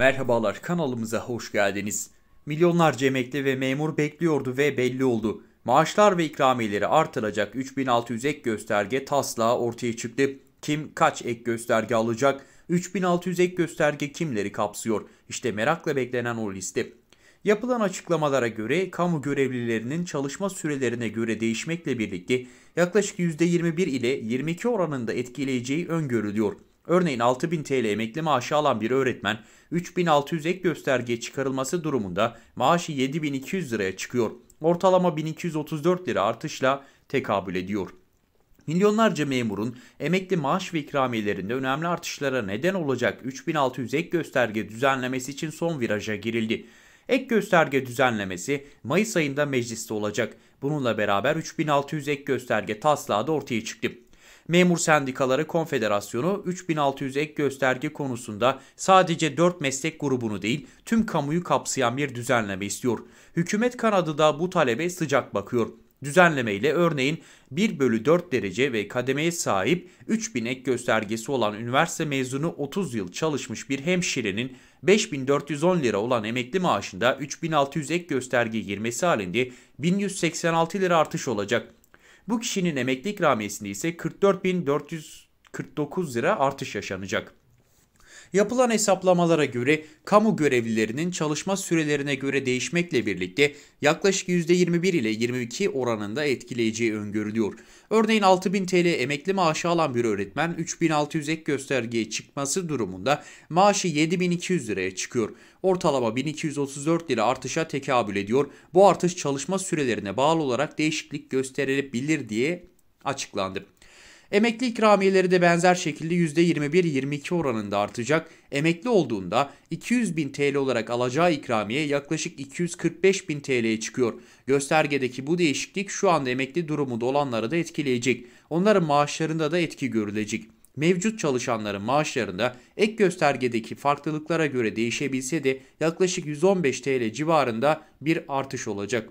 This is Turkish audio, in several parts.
Merhabalar kanalımıza hoş geldiniz. Milyonlarca emekli ve memur bekliyordu ve belli oldu. Maaşlar ve ikramiyeleri artılacak 3600 ek gösterge taslağı ortaya çıktı. Kim kaç ek gösterge alacak? 3600 ek gösterge kimleri kapsıyor? İşte merakla beklenen o liste. Yapılan açıklamalara göre kamu görevlilerinin çalışma sürelerine göre değişmekle birlikte yaklaşık %21 ile 22 oranında etkileyeceği öngörülüyor. Örneğin 6000 TL emekli maaşı alan bir öğretmen 3600 ek gösterge çıkarılması durumunda maaşı 7200 liraya çıkıyor. Ortalama 1234 lira artışla tekabül ediyor. Milyonlarca memurun emekli maaş ve ikramiyelerinde önemli artışlara neden olacak 3600 ek gösterge düzenlemesi için son viraja girildi. Ek gösterge düzenlemesi Mayıs ayında mecliste olacak. Bununla beraber 3600 ek gösterge taslağı da ortaya çıktı. Memur Sendikaları Konfederasyonu 3600 ek gösterge konusunda sadece 4 meslek grubunu değil tüm kamuyu kapsayan bir düzenleme istiyor. Hükümet kanadı da bu talebe sıcak bakıyor. Düzenleme ile örneğin 1 bölü 4 derece ve kademeye sahip 3000 ek göstergesi olan üniversite mezunu 30 yıl çalışmış bir hemşirenin 5410 lira olan emekli maaşında 3600 ek gösterge girmesi halinde 1186 lira artış olacak. Bu kişinin emekli ikramiyesinde ise 44.449 lira artış yaşanacak. Yapılan hesaplamalara göre kamu görevlilerinin çalışma sürelerine göre değişmekle birlikte yaklaşık %21 ile 22 oranında etkileyeceği öngörülüyor. Örneğin 6000 TL emekli maaşı alan bir öğretmen 3600 ek göstergeye çıkması durumunda maaşı 7200 liraya çıkıyor. Ortalama 1234 lira artışa tekabül ediyor. Bu artış çalışma sürelerine bağlı olarak değişiklik gösterilebilir diye açıklandı. Emekli ikramiyeleri de benzer şekilde %21-22 oranında artacak. Emekli olduğunda 200 bin TL olarak alacağı ikramiye yaklaşık 245 bin TL'ye çıkıyor. Göstergedeki bu değişiklik şu anda emekli durumu da da etkileyecek. Onların maaşlarında da etki görülecek. Mevcut çalışanların maaşlarında ek göstergedeki farklılıklara göre değişebilse de yaklaşık 115 TL civarında bir artış olacak.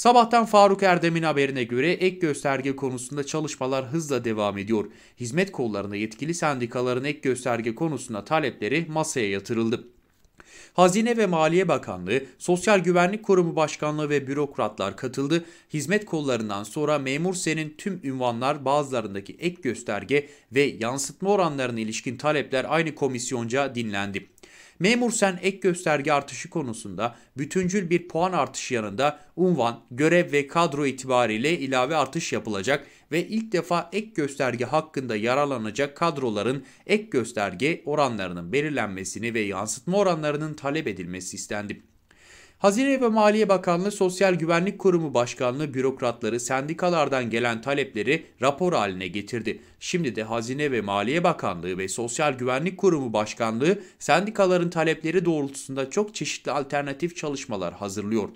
Sabahtan Faruk Erdem'in haberine göre ek gösterge konusunda çalışmalar hızla devam ediyor. Hizmet kollarında yetkili sendikaların ek gösterge konusunda talepleri masaya yatırıldı. Hazine ve Maliye Bakanlığı, Sosyal Güvenlik Kurumu Başkanlığı ve bürokratlar katıldı. Hizmet kollarından sonra memur senin tüm ünvanlar bazılarındaki ek gösterge ve yansıtma oranlarına ilişkin talepler aynı komisyonca dinlendi. Memur sen ek gösterge artışı konusunda bütüncül bir puan artışı yanında unvan, görev ve kadro itibariyle ilave artış yapılacak ve ilk defa ek gösterge hakkında yararlanacak kadroların ek gösterge oranlarının belirlenmesini ve yansıtma oranlarının talep edilmesi istendi. Hazine ve Maliye Bakanlığı Sosyal Güvenlik Kurumu Başkanlığı bürokratları sendikalardan gelen talepleri rapor haline getirdi. Şimdi de Hazine ve Maliye Bakanlığı ve Sosyal Güvenlik Kurumu Başkanlığı sendikaların talepleri doğrultusunda çok çeşitli alternatif çalışmalar hazırlıyor.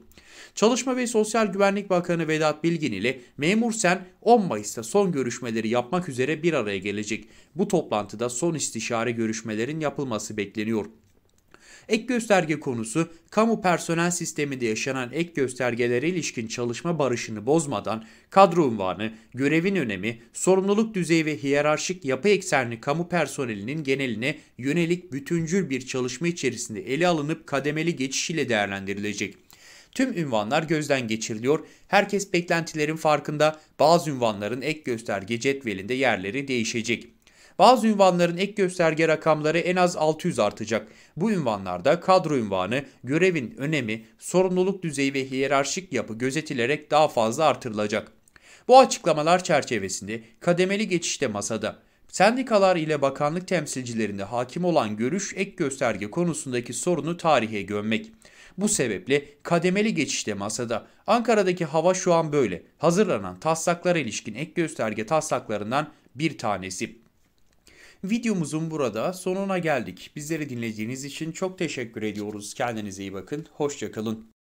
Çalışma ve Sosyal Güvenlik Bakanı Vedat Bilgin ile Memur Sen 10 Mayıs'ta son görüşmeleri yapmak üzere bir araya gelecek. Bu toplantıda son istişare görüşmelerin yapılması bekleniyor. Ek gösterge konusu kamu personel sisteminde yaşanan ek göstergelere ilişkin çalışma barışını bozmadan kadro unvanı, görevin önemi, sorumluluk düzeyi ve hiyerarşik yapı eksenli kamu personelinin geneline yönelik bütüncül bir çalışma içerisinde ele alınıp kademeli geçiş ile değerlendirilecek. Tüm ünvanlar gözden geçiriliyor, herkes beklentilerin farkında, bazı ünvanların ek gösterge cetvelinde yerleri değişecek. Bazı ünvanların ek gösterge rakamları en az 600 artacak. Bu ünvanlarda kadro ünvanı, görevin önemi, sorumluluk düzeyi ve hiyerarşik yapı gözetilerek daha fazla artırılacak. Bu açıklamalar çerçevesinde kademeli geçişte masada Sendikalar ile bakanlık temsilcilerinde hakim olan görüş ek gösterge konusundaki sorunu tarihe gömmek. Bu sebeple kademeli geçişte masada Ankara'daki hava şu an böyle. Hazırlanan taslaklara ilişkin ek gösterge taslaklarından bir tanesi. Videomuzun burada sonuna geldik. Bizleri dinlediğiniz için çok teşekkür ediyoruz. Kendinize iyi bakın. Hoşçakalın.